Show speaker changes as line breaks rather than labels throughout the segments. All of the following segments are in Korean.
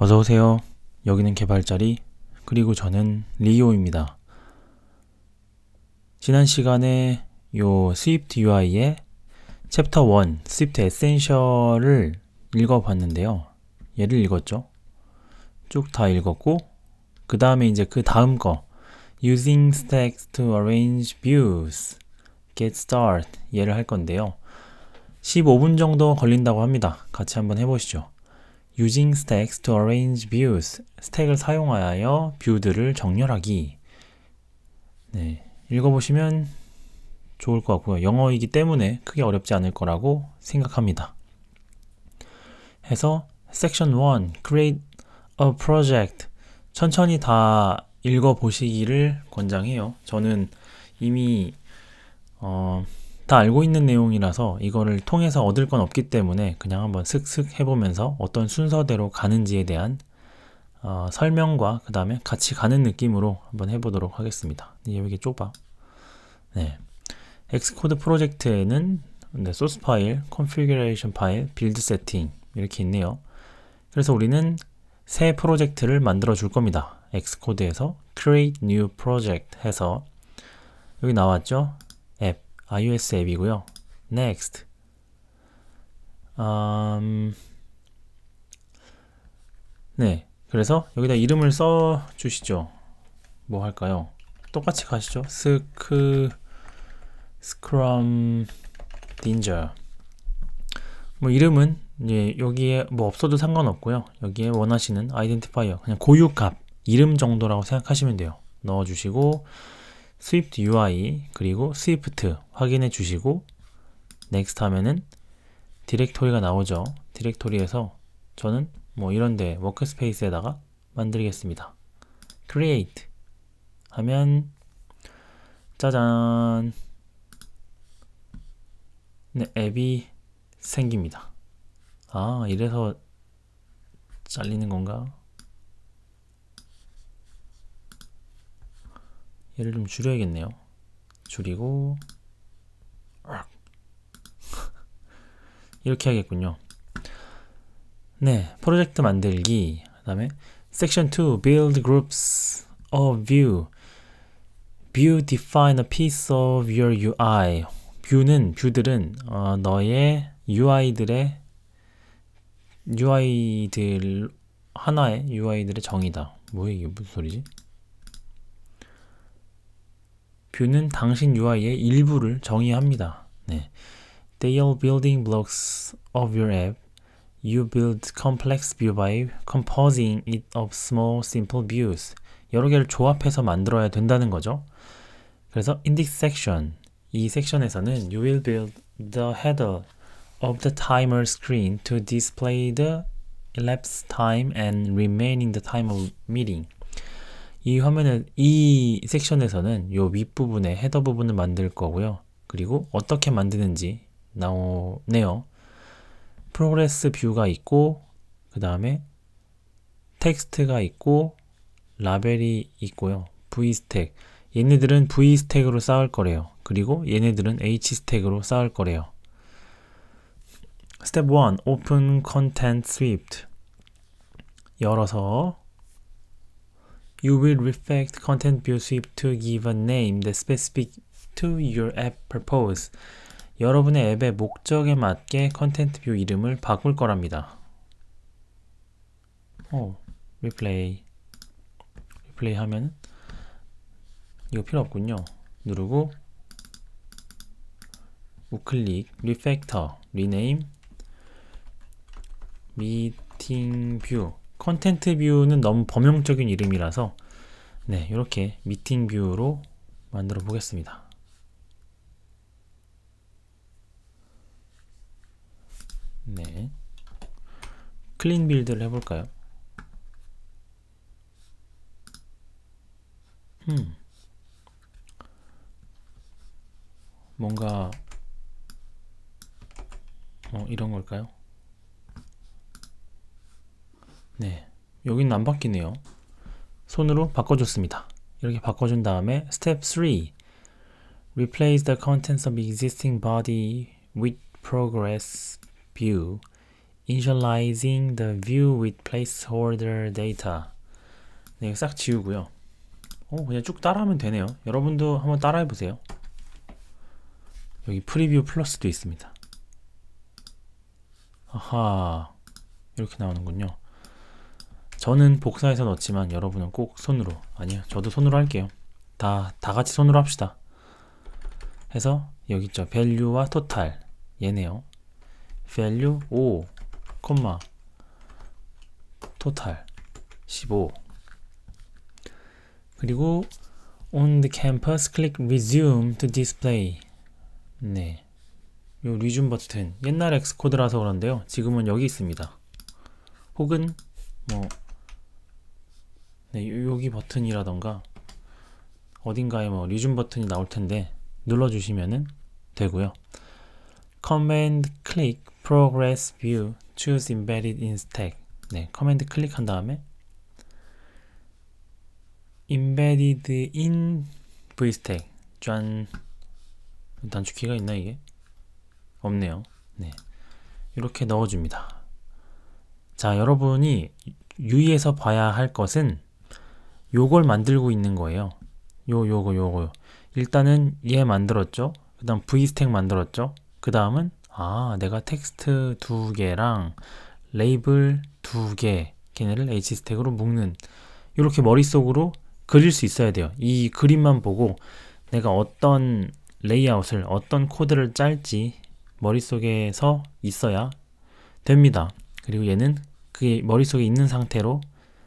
어서오세요. 여기는 개발자리, 그리고 저는 리오입니다. 지난 시간에 요 스위프트 UI의 챕터 1, 스위프트 에센셜을 읽어봤는데요. 얘를 읽었죠. 쭉 다 읽었고, 그 다음에 이제 그 다음 거, using stacks to arrange views, get s t a r t 얘를 할 건데요. 15분 정도 걸린다고 합니다. 같이 한번 해보시죠. Using stacks to arrange views. 스택을 사용하여 뷰들을 정렬하기. 네, 읽어보시면 좋을 것 같고요. 영어이기 때문에 크게 어렵지 않을 거라고 생각합니다. 해서 Section 1 Create a Project 천천히 다 읽어보시기를 권장해요. 저는 이미 어, 다 알고 있는 내용이라서 이거를 통해서 얻을 건 없기 때문에 그냥 한번 슥슥 해보면서 어떤 순서대로 가는지에 대한 어, 설명과 그 다음에 같이 가는 느낌으로 한번 해보도록 하겠습니다. 여기 좁아. 네. 엑스코드 프로젝트에는 네, 소스 파일, 컨피규레이션 파일, 빌드 세팅 이렇게 있네요. 그래서 우리는 새 프로젝트를 만들어 줄 겁니다. 엑스코드에서 create new project 해서 여기 나왔죠? iOS 앱이고요. Next. u 음, 네. 그래서 여기다 이름을 써 주시죠. 뭐 할까요? 똑같이 가시죠. 스크 스크럼 딘자뭐 이름은 예, 여기에 뭐 없어도 상관없고요. 여기에 원하시는 아이덴티파이어 그냥 고유값 이름 정도라고 생각하시면 돼요. 넣어 주시고 스위프트 UI 그리고 스위프트 확인해 주시고 Next 하면은 디렉토리가 나오죠. 디렉토리에서 저는 뭐 이런데 워크스페이스에다가 만들겠습니다. create 하면 짜잔 네, 앱이 생깁니다. 아 이래서 잘리는 건가? 얘를 좀 줄여야겠네요. 줄이고 이렇게 하겠군요. 네, 프로젝트 만들기 그 다음에 섹션 2 build groups of view view define a piece of your UI 뷰는 뷰들은 어, 너의 UI들의 UI들 하나의 UI들의 정의다. 뭐 이게 무슨 소리지? 표는 당신 UI의 일부를 정의합니다. 네. They're building blocks of your app. You build complex view by composing it of small simple views. 여러 개를 조합해서 만들어야 된다는 거죠. 그래서 in this section, 이 섹션에서는 you will build the header of the timer screen to display the elapsed time and remaining the time of meeting. 이 화면은 이 섹션에서는 요 윗부분에 헤더 부분을 만들 거고요. 그리고 어떻게 만드는지 나오네요. 프로그레스 뷰가 있고 그 다음에 텍스트가 있고 라벨이 있고요. V 스택 얘네들은 V 스택으로 쌓을 거래요. 그리고 얘네들은 H 스택으로 쌓을 거래요. Step 1 Open Content s w i p t 열어서 You will reflect content view s w i e p to give a name that specific to your app purpose. 여러분의 앱의 목적에 맞게 컨텐트 뷰 이름을 바꿀 거랍니다. 오, replay. replay 하면 이거 필요 없군요. 누르고 우클릭, refactor, r 컨텐트 뷰는 너무 범용적인 이름이라서 네, 이렇게 미팅 뷰로 만들어 보겠습니다. 네. 클린 빌드를 해볼까요? 음. 뭔가 어, 이런 걸까요? 네, 여긴 안 바뀌네요. 손으로 바꿔줬습니다. 이렇게 바꿔준 다음에 스텝 3 Replace the contents of existing body with progress view Initializing the view with placeholder data 네, 싹 지우고요. 어, 그냥 쭉 따라하면 되네요. 여러분도 한번 따라해보세요. 여기 프리뷰 플러스도 있습니다. 아하 이렇게 나오는군요. 저는 복사해서 넣지만 여러분은 꼭 손으로 아니요 저도 손으로 할게요 다 다같이 손으로 합시다 해서 여기 있죠 value와 total 얘네요 value 5 콤마 total 15 그리고 on the campus click resume to display 네. 요 리줌 버튼 옛날 엑스코드라서 그런데요 지금은 여기 있습니다 혹은 뭐 네, 여기 버튼이라던가 어딘가에 뭐 리즘 버튼이 나올 텐데 눌러주시면 되고요. Command Click Progress View Choose Embedded in Stack 네, Command 클릭한 다음에 Embedded in VStack 짠 단축키가 있나 이게? 없네요. 네, 이렇게 넣어줍니다. 자, 여러분이 유의해서 봐야 할 것은 요걸 만들고 있는 거예요. 요 요거 요거 일단은 얘 만들었죠. 그 다음 v 스택 만들었죠. 그 다음은 아 내가 텍스트 두 개랑 레이블 두개 걔네를 h 스택으로 묶는 이렇게 머릿속으로 그릴 수 있어야 돼요. 이 그림만 보고 내가 어떤 레이아웃을 어떤 코드를 짤지 머릿속에서 있어야 됩니다. 그리고 얘는 그게 머릿속에 있는 상태로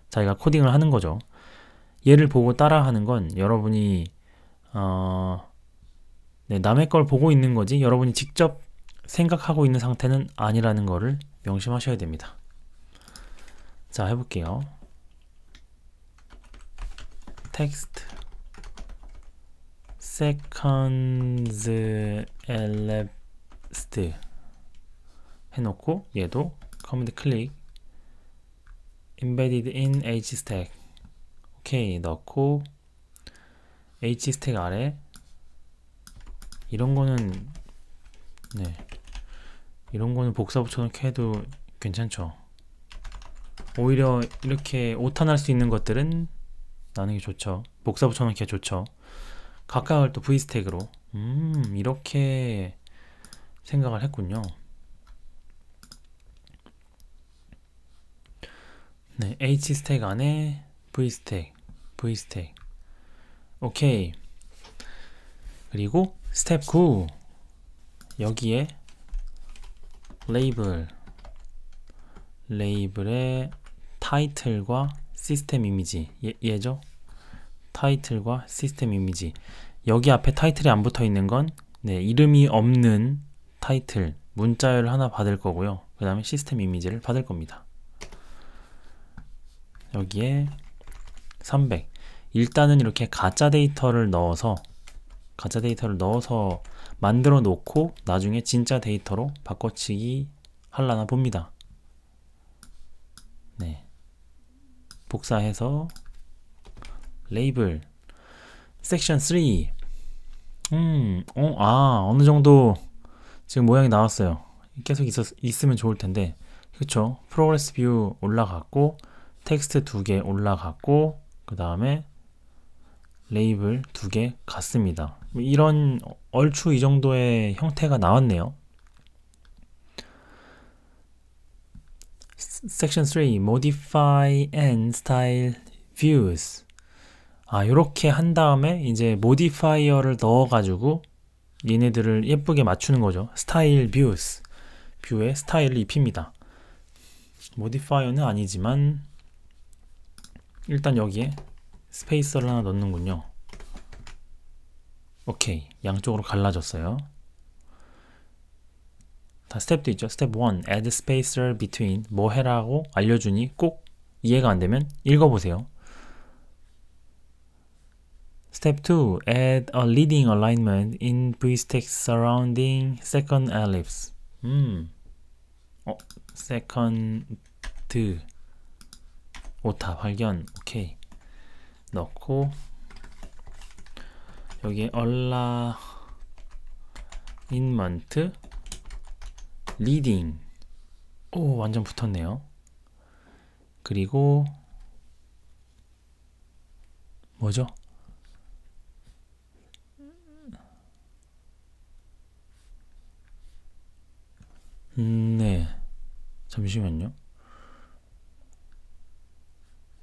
자기가 코딩을 하는 거죠. 얘를 보고 따라하는 건 여러분이 어, 네, 남의 걸 보고 있는 거지 여러분이 직접 생각하고 있는 상태는 아니라는 거를 명심하셔야 됩니다. 자, 해볼게요. 텍스트 seconds elapsed 해놓고 얘도 c o m m a embedded in h stack 오케 넣고 h 스택 아래 이런 거는 네 이런 거는 복사 붙여놓게 해도 괜찮죠 오히려 이렇게 오탄할 수 있는 것들은 나는 게 좋죠 복사 붙여놓게 좋죠 각각을 또 v 스택으로 음 이렇게 생각을 했군요 네, h 스택 안에 V스택, V스택. 오케이. 그리고 스텝 9. 여기에 레이블. 레이블의 타이틀과 시스템 이미지. 얘, 예, 얘죠? 타이틀과 시스템 이미지. 여기 앞에 타이틀이 안 붙어 있는 건 네, 이름이 없는 타이틀, 문자열 하나 받을 거고요. 그 다음에 시스템 이미지를 받을 겁니다. 여기에 300 일단은 이렇게 가짜 데이터를 넣어서 가짜 데이터를 넣어서 만들어 놓고 나중에 진짜 데이터로 바꿔치기 할라나 봅니다. 네. 복사해서 레이블 섹션 3 음, 어, 아, 어느 정도 지금 모양이 나왔어요. 계속 있었, 있으면 좋을 텐데. 그쵸. 프로그레스 뷰 올라갔고, 텍스트 두 개 올라갔고, 그 다음에 레이블 두 개 같습니다. 이런 얼추 이 정도의 형태가 나왔네요. 섹션 3 modify and style views 아 요렇게 한 다음에 이제 모디파이어를 넣어 가지고 얘네들을 예쁘게 맞추는 거죠 스타일 뷰스 뷰에 스타일을 입힙니다 모디파이어는 아니지만 일단 여기에 스페이서를 하나 넣는군요. 오케이. 양쪽으로 갈라졌어요. 다 스텝도 있죠. 스텝 1. add spacer between 뭐 해라고 알려주니 꼭 이해가 안 되면 읽어보세요. 스텝 2. add a leading alignment in pre-text surrounding second ellipse. 음. 어, second 오타 발견 오케이 넣고 여기 얼라 인먼트 리딩 오 완전 붙었네요 그리고 뭐죠? 음, 네 잠시만요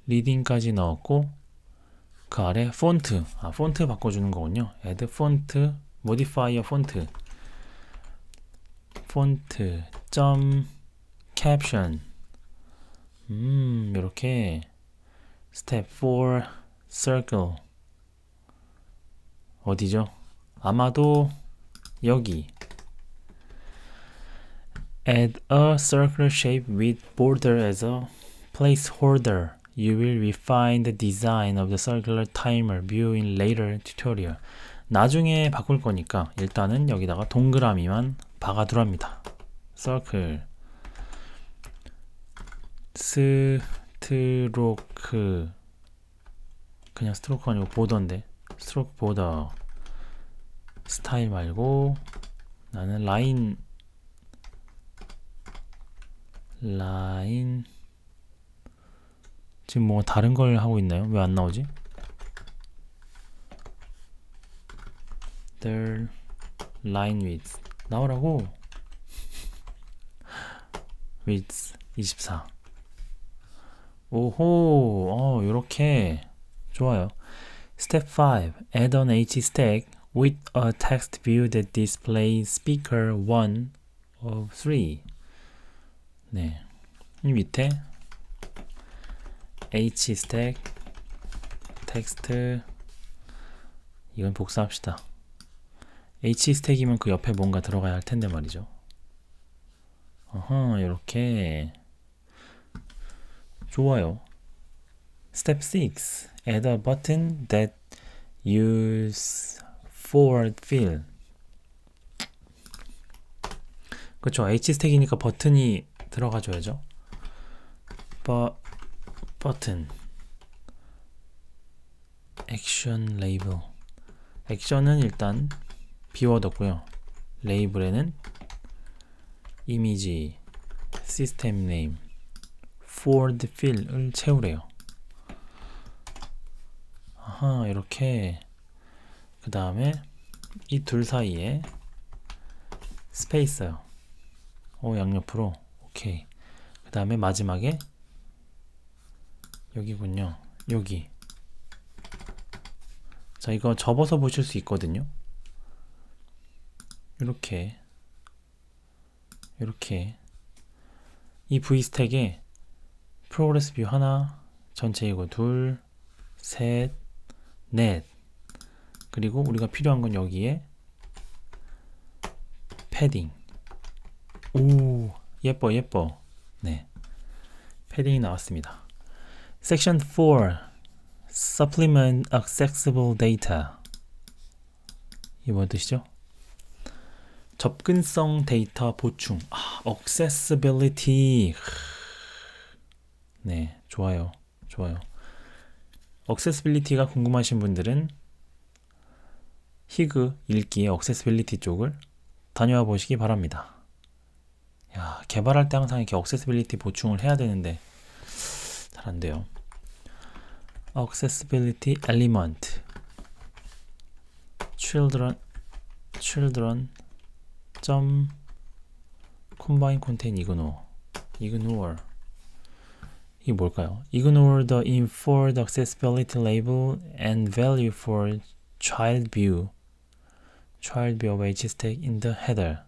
리딩까지 넣었고 그 아래 폰트 아 폰트 바꿔주는 거군요 add font modifier font font caption 음 이렇게 step 4 circle 어디죠? 아마도 여기 add a c i r c l e shape with border as a placeholder You will refine the design of the circular timer view in later tutorial. 나중에 바꿀 거니까 일단은 여기다가 동그라미만 박아두랍니다. circle 스트로크 그냥 스트로크 아니고 보더인데 스트로크 보더 스타일 말고 나는 라인 라인 지금 뭐 다른 걸 하고 있나요? 왜 안 나오지? their line width 나오라고 width 24 오호 어 요렇게 좋아요 Step 5 Add on H stack with a text view that displays speaker 1 of 3 네, 이 밑에 h 스택 텍스트 이건 복사합시다. h 스택이면 그 옆에 뭔가 들어가야 할 텐데 말이죠. 어허, 이렇게 좋아요. Step 6. Add a button that use forward fill. 그렇죠. h 스택이니까 버튼이 들어가 줘야죠. but 버튼 액션 레이블 액션은 일단 비워뒀고요 레이블에는 이미지 시스템 네임 forward fill을 채우래요 아하 이렇게 그 다음에 이 둘 사이에 스페이스요 오 양옆으로 오케이 그 다음에 마지막에 여기군요. 여기. 자, 이거 접어서 보실 수 있거든요. 이렇게 이렇게 이 V 스택에 프로그레스 뷰 하나, 전체 이거 둘, 셋, 넷 그리고 우리가 필요한 건 여기에 패딩 오 예뻐 예뻐 네 패딩이 나왔습니다 Section 4 Supplement Accessible Data 이 뭐야 뜻이죠? 접근성 데이터 보충 아, Accessibility 네 좋아요 좋아요 Accessibility가 궁금하신 분들은 히그 읽기의 Accessibility 쪽을 다녀와 보시기 바랍니다 야 개발할 때 항상 이렇게 Accessibility 보충을 해야 되는데 잘안 돼요. accessibility element children children 점 combine contain ignore ignore 이게 뭘까요? ignore the inferred accessibility label and value for child view child view which is taken in the header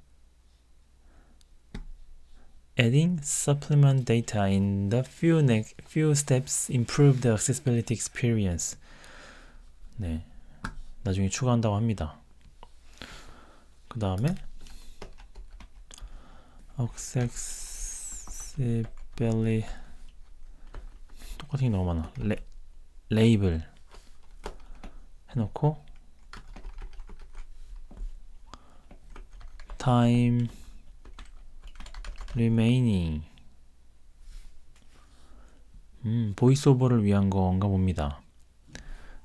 Adding supplement data in the few, ne few steps improve the accessibility experience. 네, 나중에 추가한다고 합니다. 그 다음에 accessibility 똑같은 게 너무 많아. 레, 레이블 해놓고 time remaining 음, 보이스오버를 위한 건가 봅니다.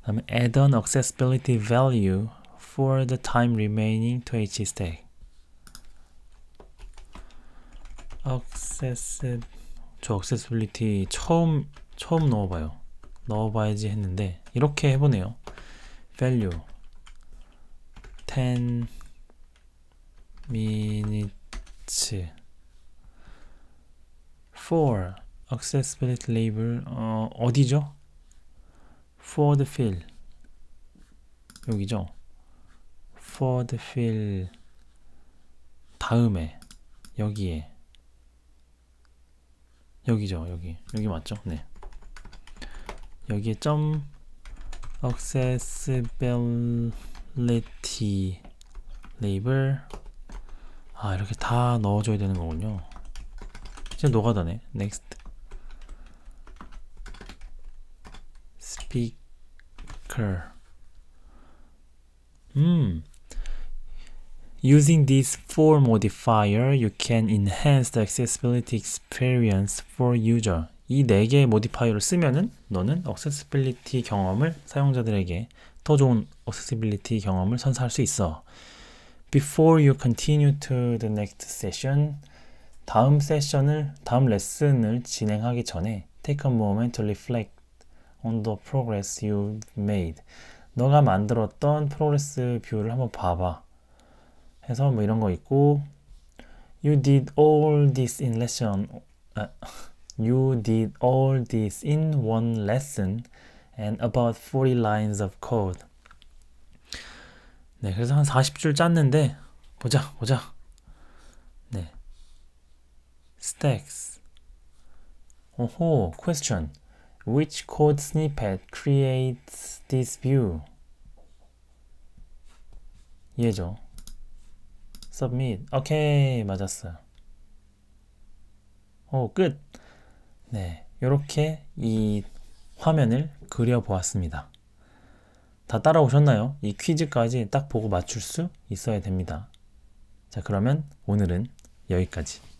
다음에 add on accessibility value for the time remaining to each stack access 저 accessibility 처음 처음 넣어봐요. 넣어봐야지 했는데 이렇게 해보네요. value 10 minutes for accessibility label 어, 어디죠? for the f i l l 여기죠? for the f i l l 다음에 여기에 여기죠 여기 여기 맞죠 네 여기에 점 accessibility label 아 이렇게 다 넣어줘야 되는 거군요 진짜 노가다네. 넥스트. speaker. 음. Using this for modifier, you can enhance the accessibility experience for user. 이 네 개의 모디파이어를 쓰면은 너는 accessibility 경험을 사용자들에게 더 좋은 accessibility 경험을 선사할 수 있어. Before you continue to the next session, 다음 세션을 다음 레슨을 진행하기 전에 take a moment to reflect on the progress you've made. 너가 만들었던 프로그레스 뷰를 한번 봐봐. 해서 뭐 이런 거 있고 you did all this in lesson u you did all this in one lesson and about 40 lines of code. 네, 그래서 한 40줄 짰는데 보자, 보자. stacks. 오호, question. Which code snippet creates this view? 얘죠. submit. 오케이, 맞았어요. 오, 끝. 네, 이렇게 이 화면을 그려보았습니다. 다 따라오셨나요? 이 퀴즈까지 딱 보고 맞출 수 있어야 됩니다. 자, 그러면 오늘은 여기까지.